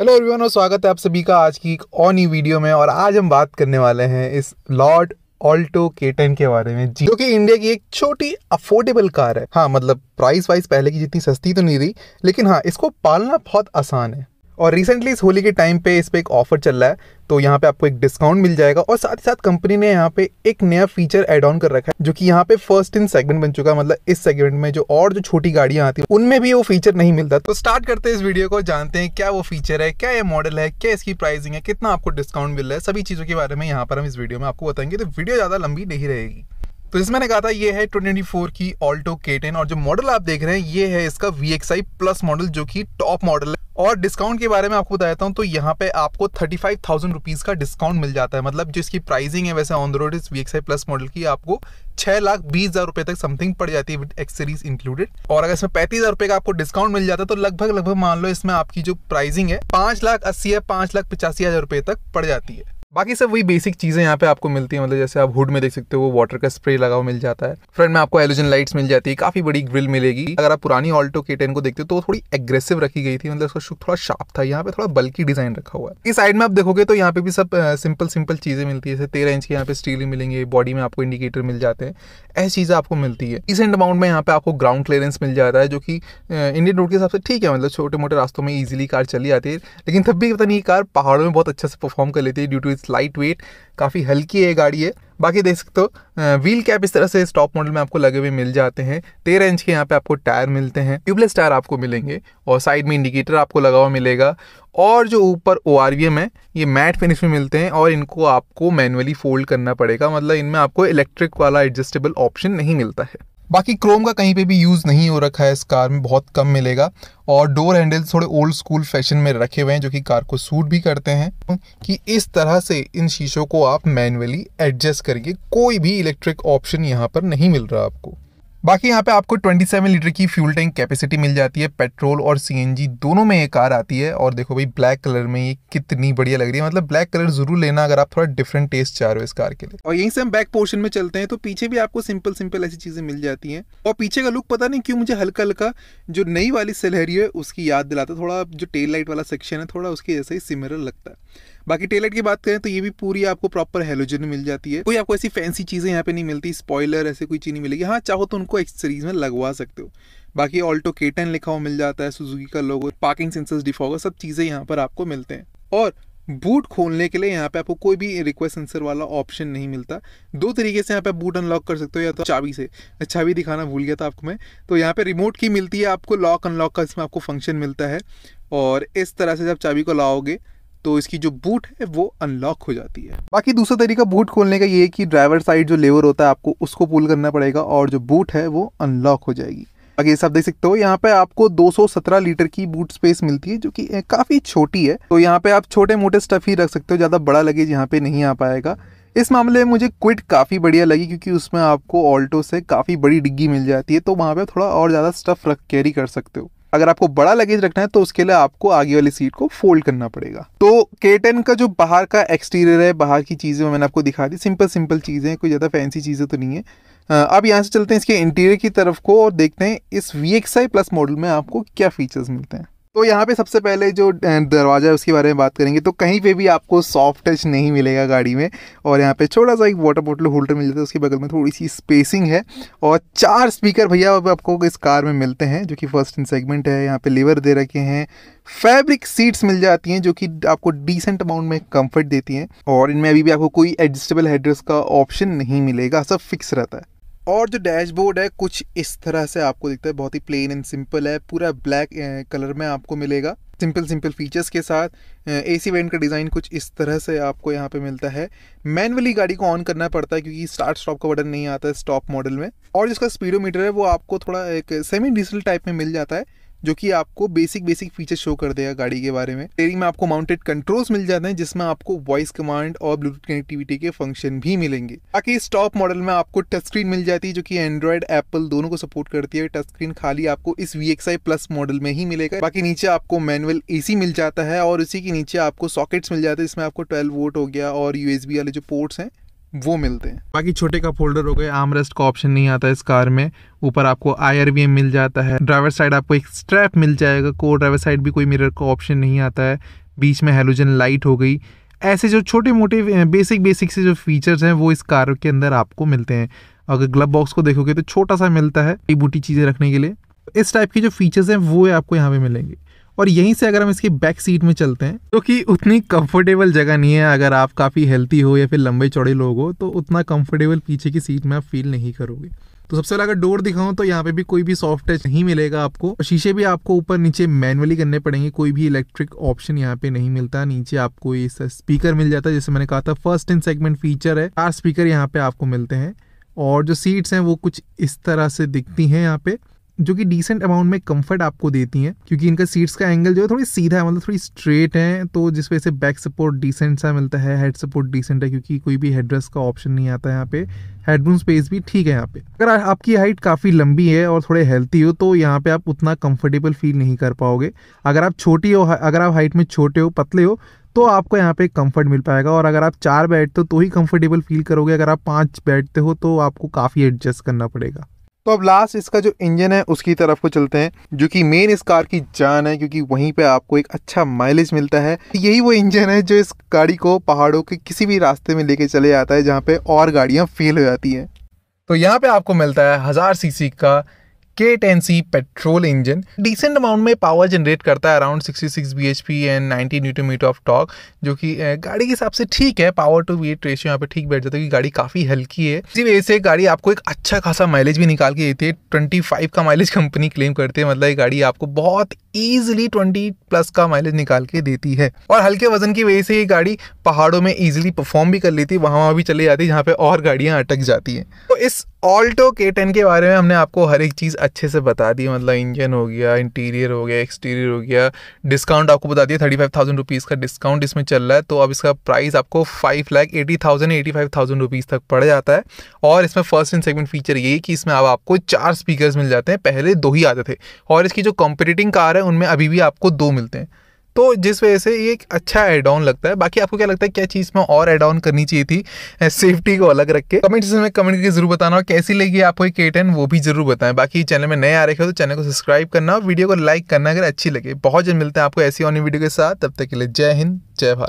hello everyone और स्वागत है आप सभी का आज की एक और नई वीडियो में और आज हम बात करने वाले हैं इस लॉर्ड ऑल्टो के टेन के बारे में जो कि इंडिया की एक छोटी अफोर्डेबल कार है हाँ मतलब प्राइस वाइज पहले की जितनी सस्ती तो नहीं रही लेकिन हाँ इसको पालना बहुत आसान है और रिसेंटली इस होली के टाइम पे इस पर एक ऑफर चल रहा है तो यहाँ पे आपको एक डिस्काउंट मिल जाएगा और साथ ही साथ कंपनी ने यहाँ पे एक नया फीचर एड ऑन कर रखा है जो कि यहाँ पे फर्स्ट इन सेगमेंट बन चुका है मतलब इस सेगमेंट में जो और जो छोटी गाड़ियां आती हैं उनमें भी वो फीचर नहीं मिलता तो स्टार्ट करते हैं इस वीडियो को जानते हैं क्या वो फीचर है क्या ये मॉडल है क्या इसकी प्राइसिंग है कितना आपको डिस्काउंट मिल रहा है सभी चीज़ों के बारे में यहाँ पर हम इस वीडियो में आपको बताएंगे तो वीडियो ज़्यादा लंबी नहीं रहेगी तो जैसे मैंने कहा था ये है 2024 की ऑल्टो के और जो मॉडल आप देख रहे हैं ये है इसका वी प्लस मॉडल जो कि टॉप मॉडल है और डिस्काउंट के बारे में आपको बताता हूं तो यहाँ पे आपको थर्टी फाइव थाउजेंड रुपीज़ का डिस्काउंट मिल जाता है मतलब जिसकी प्राइसिंग है वैसे ऑन द रोड इस वी एक्स प्लस मॉडल की आपको छह लाख बीस हज़ार रुपए तक समथिंग पड़ जाती है विद एक्सेरीज इंक्लूडेड और अगर इसमें पैंतीस हज़ार रुपये का आपको डिस्काउंट मिल जाता है तो लगभग लगभग मान लो इसमें आपकी जो प्राइसिंग है पांच लाख अस्सी या पांच लाख पचासी हज़ार रुपये तक पड़ जाती है बाकी सब वही बेसिक चीज़ें यहाँ पे आपको मिलती है मतलब जैसे आप हुड में देख सकते हो वो वाटर का स्प्रे लगा हुआ मिल जाता है फ्रंट में आपको एलोजन लाइट्स मिल जाती है काफ़ी बड़ी ग्रिल मिलेगी अगर आप पुरानी ऑल्टो के टेन को देखते हो तो थोड़ी एग्रेसिव रखी गई थी मतलब उसका शुक थोड़ा शार्प था यहाँ पे थोड़ा बल्कि डिज़ाइन रखा हुआ है इस साइड में आप देखोगे तो यहाँ पे भी सब सिंपल सिंपल चीज़ें मिलती है जैसे तेरह इंच के यहाँ पे स्टील मिलेंगे बॉडी में आपको इंडिकेटर मिल जाते हैं ऐसी चीज़ें आपको मिलती है डिसेंट अमाउंट में यहाँ पे आपको ग्राउंड क्लियरेंस मिल जाता है जो कि इंडियन रोड के हिसाब से ठीक है मतलब छोटे मोटे रास्तों में इजिली कार चली आती है लेकिन तब भी पता नहीं कार पहाड़ों में बहुत अच्छा से परफॉर्म कर लेती है due to its light weight काफ़ी हल्की है गाड़ी है बाकी देख सकते हो व्हील कैप इस तरह से इस टॉप मॉडल में आपको लगे हुए मिल जाते हैं तेरह इंच के यहाँ पे आपको टायर मिलते हैं ट्यूबलेस टायर आपको मिलेंगे और साइड में इंडिकेटर आपको लगा हुआ मिलेगा और जो ऊपर ओ आर वी एम है ये मैट फिनिश में मिलते हैं और इनको आपको मैनुअली फोल्ड करना पड़ेगा मतलब इनमें आपको इलेक्ट्रिक वाला एडजस्टेबल ऑप्शन नहीं मिलता है बाकी क्रोम का कहीं पे भी यूज़ नहीं हो रखा है इस कार में बहुत कम मिलेगा और डोर हैंडल थोड़े ओल्ड स्कूल फैशन में रखे हुए हैं जो कि कार को सूट भी करते हैं कि इस तरह से इन शीशों को आप मैनुअली एडजस्ट करेंगे कोई भी इलेक्ट्रिक ऑप्शन यहाँ पर नहीं मिल रहा आपको बाकी यहाँ पे आपको 27 लीटर की फ्यूल टैंक कैपेसिटी मिल जाती है पेट्रोल और सीएनजी दोनों में ये कार आती है और देखो भाई ब्लैक कलर में ये कितनी बढ़िया लग रही है मतलब ब्लैक कलर जरूर लेना अगर आप थोड़ा डिफरेंट टेस्ट चाह रहे हो इस कार के लिए और यहीं से हम बैक पोर्शन में चलते हैं तो पीछे भी आपको सिंपल सिंपल ऐसी चीजें मिल जाती है और पीछे का लुक पता नहीं क्यों मुझे हल्का हल्का जो नई वाली सलहरी है उसकी याद दिलाता थोड़ा जो टेल लाइट वाला सेक्शन है थोड़ा उसके जैसे ही सिमिलर लगता है बाकी टेलर की बात करें तो ये भी पूरी आपको प्रॉपर हेलोजन मिल जाती है कोई आपको ऐसी फैंसी चीज़ें यहाँ पे नहीं मिलती स्पॉयलर ऐसे कोई चीज़ नहीं मिलेगी हाँ चाहो तो उनको एक्सेसरीज में लगवा सकते हो बाकी ऑल्टो केटन लिखा हुआ मिल जाता है सुजुकी का लोगो पार्किंग सेंसर्स डिफॉगर सब चीज़ें यहाँ पर आपको मिलते हैं और बूट खोलने के लिए यहाँ पे आपको कोई भी रिक्वेस्ट सेंसर वाला ऑप्शन नहीं मिलता दो तरीके से यहाँ पे बूट अनलॉक कर सकते हो या तो चाबी से चाबी दिखाना भूल गया था आपको मैं तो यहाँ पे रिमोट की मिलती है आपको लॉक अनलॉक का इसमें आपको फंक्शन मिलता है और इस तरह से जब चाबी को लाओगे तो इसकी जो बूट है वो अनलॉक हो जाती है बाकी दूसरा तरीका बूट खोलने का ये है कि ड्राइवर साइड जो लेवर होता है आपको उसको पुल करना पड़ेगा और जो बूट है वो अनलॉक हो जाएगी आगे सब देख सकते हो यहाँ पे आपको 217 लीटर की बूट स्पेस मिलती है जो कि काफ़ी छोटी है तो यहाँ पे आप छोटे मोटे स्टफ ही रख सकते हो ज़्यादा बड़ा लगेज यहाँ पे नहीं आ पाएगा इस मामले में मुझे क्विट काफ़ी बढ़िया लगी क्योंकि उसमें आपको ऑल्टो से काफ़ी बड़ी डिग्गी मिल जाती है तो वहाँ पर थोड़ा और ज़्यादा स्टफ रख कैरी कर सकते हो अगर आपको बड़ा लगेज रखना है तो उसके लिए आपको आगे वाली सीट को फोल्ड करना पड़ेगा तो के का जो बाहर का एक्सटीरियर है बाहर की चीज़ें मैंने आपको दिखा दी सिंपल सिंपल चीज़ें कोई ज़्यादा फैंसी चीज़ें तो नहीं है अब यहाँ से चलते हैं इसके इंटीरियर की तरफ को और देखते हैं इस वी प्लस मॉडल में आपको क्या फीचर्स मिलते हैं तो यहाँ पे सबसे पहले जो दरवाज़ा है उसके बारे में बात करेंगे तो कहीं पे भी आपको सॉफ्ट टच नहीं मिलेगा गाड़ी में और यहाँ पे छोटा सा एक वाटर बॉटल होल्डर मिल जाता है उसके बगल में थोड़ी सी स्पेसिंग है और चार स्पीकर भैया अब आपको इस कार में मिलते हैं जो कि फर्स्ट इन सेगमेंट है यहाँ पे लीवर दे रखे हैं फैब्रिक सीट्स मिल जाती हैं जो कि आपको डिसेंट अमाउंट में कम्फर्ट देती हैं और इनमें अभी भी आपको कोई एडजस्टेबल हेड्रेस का ऑप्शन नहीं मिलेगा सब फिक्स रहता है और जो डैशबोर्ड है कुछ इस तरह से आपको दिखता है बहुत ही प्लेन एंड सिंपल है पूरा ब्लैक कलर में आपको मिलेगा सिंपल सिंपल फीचर्स के साथ ए सी वेंट का डिज़ाइन कुछ इस तरह से आपको यहाँ पे मिलता है मैनुअली गाड़ी को ऑन करना पड़ता है क्योंकि स्टार्ट स्टॉप का बटन नहीं आता है स्टॉप मॉडल में और जिसका स्पीडोमीटर है वो आपको थोड़ा एक सेमी डिजिटल टाइप में मिल जाता है जो कि आपको बेसिक बेसिक फीचर शो कर देगा गाड़ी के बारे में स्टेयरिंग में आपको माउंटेड कंट्रोल्स मिल जाते हैं जिसमें आपको वॉइस कमांड और ब्लूटूथ कनेक्टिविटी के फंक्शन भी मिलेंगे बाकी इस टॉप मॉडल में आपको टच स्क्रीन मिल जाती है जो कि एंड्रॉयड एप्पल दोनों को सपोर्ट करती है टच स्क्रीन खाली आपको इस वी प्लस मॉडल में ही मिलेगा बाकी नीचे आपको मैनुअल सी मिल जाता है और उसी के नीचे आपको सॉकेट्स मिल जाते हैं जिसमें आपको ट्वेल्व वोट हो गया और यूएसबी वाले जो पोर्ट्स हैं वो मिलते हैं बाकी छोटे का फोल्डर हो गए आर्मरेस्ट का ऑप्शन नहीं आता इस कार में ऊपर आपको आई मिल जाता है ड्राइवर साइड आपको एक स्ट्रैप मिल जाएगा को ड्राइवर साइड भी कोई मिरर का ऑप्शन नहीं आता है बीच में हेलोजन लाइट हो गई ऐसे जो छोटे मोटे बेसिक बेसिक से जो फीचर्स हैं वो इस कार के अंदर आपको मिलते हैं अगर ग्लब बॉक्स को देखोगे तो छोटा सा मिलता है बूटी चीज़ें रखने के लिए इस टाइप के जो फीचर्स हैं वो आपको यहाँ पे मिलेंगे और यहीं से अगर हम इसकी बैक सीट में चलते हैं तो कि उतनी कंफर्टेबल जगह नहीं है अगर आप काफ़ी हेल्थी हो या फिर लंबे चौड़े लोग हो तो उतना कंफर्टेबल पीछे की सीट में आप फील नहीं करोगे तो सबसे पहले अगर डोर दिखाऊं तो यहाँ पे भी कोई भी सॉफ्ट टच नहीं मिलेगा आपको शीशे भी आपको ऊपर नीचे मैनुअली करने पड़ेंगे कोई भी इलेक्ट्रिक ऑप्शन यहाँ पे नहीं मिलता नीचे आपको ये स्पीकर मिल जाता है जैसे मैंने कहा था फर्स्ट इन सेगमेंट फीचर है चार स्पीकर यहाँ पे आपको मिलते हैं और जो सीट्स हैं वो कुछ इस तरह से दिखती हैं यहाँ पे जो कि डिसेंट अमाउंट में कंफर्ट आपको देती हैं क्योंकि इनका सीट्स का एंगल जो है थोड़ी सीधा है मतलब थोड़ी स्ट्रेट है तो जिस वजह से बैक सपोर्ट डिसेंट सा मिलता है हेड सपोर्ट डिसेंट है क्योंकि कोई भी हेड का ऑप्शन नहीं आता है यहाँ पे हेडरूम स्पेस भी ठीक है यहाँ पे अगर आपकी हाइट काफ़ी लंबी है और थोड़े हेल्थी हो तो यहाँ पे आप उतना कंफर्टेबल फील नहीं कर पाओगे अगर आप छोटी हो अगर आप हाइट में छोटे हो पतले हो तो आपको यहाँ पे कंफर्ट मिल पाएगा और अगर आप चार बैठते हो तो ही कंफर्टेबल फील करोगे अगर आप पाँच बैठते हो तो आपको काफ़ी एडजस्ट करना पड़ेगा तो अब लास्ट इसका जो इंजन है उसकी तरफ को चलते हैं जो कि मेन इस कार की जान है क्योंकि वहीं पे आपको एक अच्छा माइलेज मिलता है यही वो इंजन है जो इस गाड़ी को पहाड़ों के किसी भी रास्ते में लेके चले जाता है जहाँ पे और गाड़ियाँ फेल हो जाती हैं तो यहाँ पे आपको मिलता है हज़ार सीसी का K ten C petrol engine decent amount में पावर जनरेट करता है around 66 bhp and 90 newton metre of torque जो कि गाड़ी के हिसाब से ठीक है पावर टू वेट रेशियो यहाँ पे ठीक बैठ जाता है क्योंकि गाड़ी काफ़ी हल्की है इसी वजह से गाड़ी आपको एक अच्छा खासा माइलेज भी निकाल के देती है ट्वेंटी का माइलेज कंपनी क्लेम करती है मतलब ये गाड़ी आपको बहुत ईजिली ट्वेंटी प्लस का माइलेज निकाल के देती है और हल्के वजन की वजह से ये गाड़ी पहाड़ों में ईजिली परफॉर्म भी कर लेती है वहाँ वहाँ भी चली जाती है जहाँ पे और गाड़ियाँ अटक जाती है तो इस ऑल्टो के टेन के बारे में हमने आपको हर एक चीज़ अच्छे से बता दी मतलब इंजन हो गया इंटीरियर हो गया एक्सटीरियर हो गया डिस्काउंट आपको बता दिया थर्टी फाइव थाउजेंड रुपीज़ का डिस्काउंट इसमें चल रहा है तो अब इसका प्राइस आपको five lakh eighty thousand eighty five thousand rupees तक पड़ जाता है और इसमें फर्स्ट एंड सेकेंड फीचर यही कि इसमें अब आपको चार स्पीकर मिल जाते हैं पहले दो ही आते थे और इसकी जो कॉम्पिटिटिंग कार है उनमें अभी भी आपको दो मिलते हैं तो जिस वजह से ये एक अच्छा एड ऑन लगता है बाकी आपको क्या लगता है क्या चीज़ में और एड ऑन करनी चाहिए थी सेफ्टी को अलग रख के कमेंट सेक्शन में कमेंट करके जरूर बताना और कैसी लगी आपको ये केट वो भी जरूर बताएं बाकी चैनल में नए आ रखे हो तो चैनल को सब्सक्राइब करना और वीडियो को लाइक करना अगर अच्छी लगे बहुत जल्द मिलते हैं आपको ऐसी ऑन वीडियो के साथ तब तक के लिए जय हिंद जय भारत